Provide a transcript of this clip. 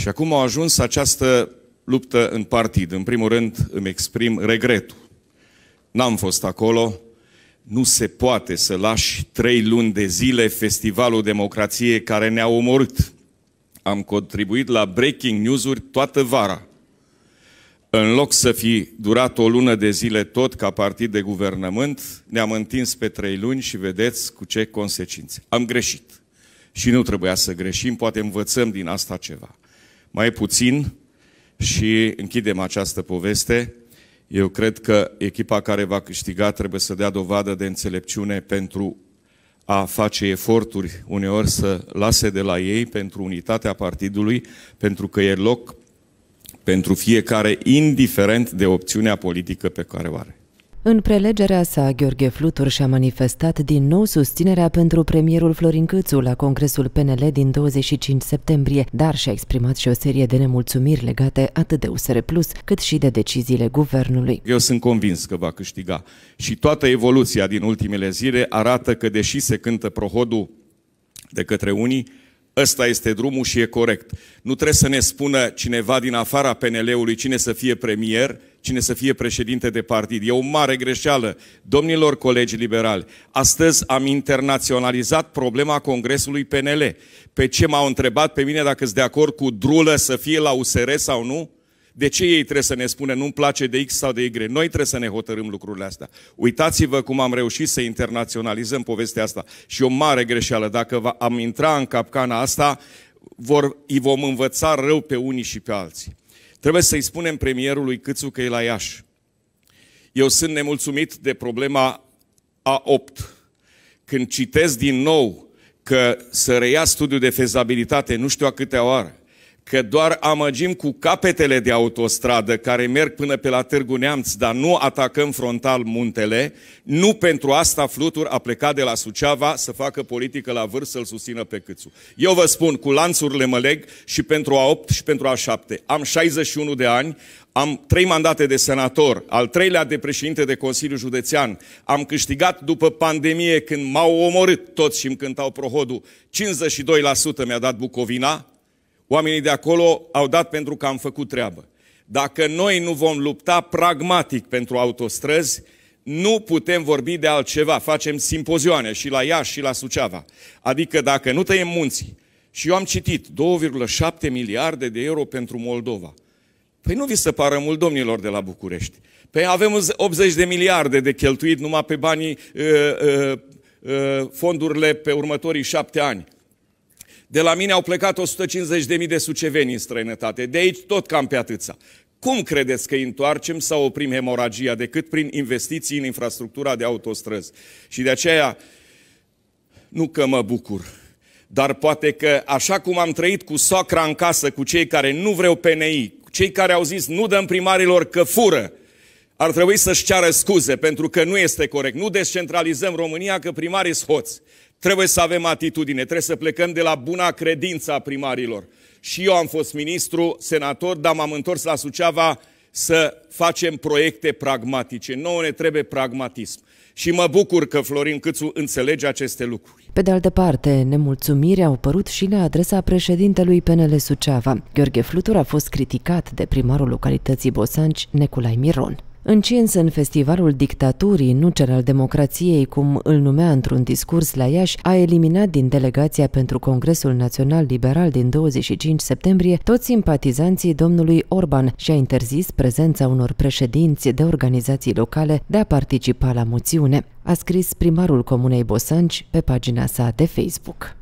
Și acum au ajuns această luptă în partid. În primul rând îmi exprim regretul. N-am fost acolo, nu se poate să lași trei luni de zile Festivalul Democrației care ne-a omorât. Am contribuit la breaking news-uri toată vara. În loc să fi durat o lună de zile tot ca partid de guvernământ, ne-am întins pe trei luni și vedeți cu ce consecințe. Am greșit. Și nu trebuia să greșim, poate învățăm din asta ceva mai puțin și închidem această poveste. Eu cred că echipa care va câștiga trebuie să dea dovadă de înțelepciune pentru a face eforturi uneori să lase de la ei pentru unitatea partidului, pentru că e loc pentru fiecare, indiferent de opțiunea politică pe care o are. În prelegerea sa, Gheorghe Flutur și-a manifestat din nou susținerea pentru premierul Florin Câțu la Congresul PNL din 25 septembrie, dar și-a exprimat și o serie de nemulțumiri legate atât de USR Plus, cât și de deciziile guvernului. Eu sunt convins că va câștiga și toată evoluția din ultimele zile arată că, deși se cântă prohodul de către unii, ăsta este drumul și e corect. Nu trebuie să ne spună cineva din afara PNL-ului cine să fie premier, cine să fie președinte de partid. E o mare greșeală, domnilor colegi liberali. Astăzi am internaționalizat problema Congresului PNL. Pe ce m-au întrebat pe mine dacă sunt de acord cu Drulă să fie la USR sau nu? De ce ei trebuie să ne spună nu-mi place de X sau de Y? Noi trebuie să ne hotărâm lucrurile astea. Uitați-vă cum am reușit să internaționalizăm povestea asta. Și o mare greșeală. Dacă am intra în capcana asta, vor, îi vom învăța rău pe unii și pe alții. Trebuie să-i spunem premierului Câțu că e la Iași. Eu sunt nemulțumit de problema A8. Când citesc din nou că să reia studiul de fezabilitate nu știu a câtea oară, că doar amăgim cu capetele de autostradă care merg până pe la Târgu Neamț, dar nu atacăm frontal muntele, nu pentru asta Flutur a plecat de la Suceava să facă politică la vârf să-l susțină pe Câțu. Eu vă spun, cu lanțurile mă leg și pentru a 8 și pentru a 7. Am 61 de ani, am trei mandate de senator, al treilea de președinte de Consiliu Județean. Am câștigat după pandemie când m-au omorât toți și îmi cântau prohodul. 52% mi-a dat Bucovina, Oamenii de acolo au dat pentru că am făcut treabă. Dacă noi nu vom lupta pragmatic pentru autostrăzi, nu putem vorbi de altceva. Facem simpozioane și la Iași și la Suceava. Adică dacă nu tăiem munții, și eu am citit 2,7 miliarde de euro pentru Moldova. Păi nu vi se pară mult domnilor de la București. Păi avem 80 de miliarde de cheltuit numai pe banii, uh, uh, uh, fondurile pe următorii șapte ani. De la mine au plecat 150.000 de suceveni în străinătate, de aici tot cam pe atâția. Cum credeți că întoarcem sau oprim hemoragia decât prin investiții în infrastructura de autostrăzi? Și de aceea, nu că mă bucur, dar poate că așa cum am trăit cu soacra în casă, cu cei care nu vreau PNI, cu cei care au zis nu dăm primarilor că fură, ar trebui să-și ceară scuze pentru că nu este corect. Nu descentralizăm România că primarii sunt hoți. Trebuie să avem atitudine, trebuie să plecăm de la buna credință a primarilor. Și eu am fost ministru, senator, dar m-am întors la Suceava să facem proiecte pragmatice. Nouă ne trebuie pragmatism. Și mă bucur că Florin Câțu înțelege aceste lucruri. Pe de altă parte, nemulțumirea au părut și la adresa președintelui PNL Suceava. Gheorghe Flutur a fost criticat de primarul localității Bosanci, Neculai Miron. Încins în festivalul dictaturii, nu cel al democrației, cum îl numea într-un discurs la Iași, a eliminat din delegația pentru Congresul Național Liberal din 25 septembrie toți simpatizanții domnului Orban și a interzis prezența unor președinți de organizații locale de a participa la moțiune, a scris primarul Comunei Bosanci pe pagina sa de Facebook.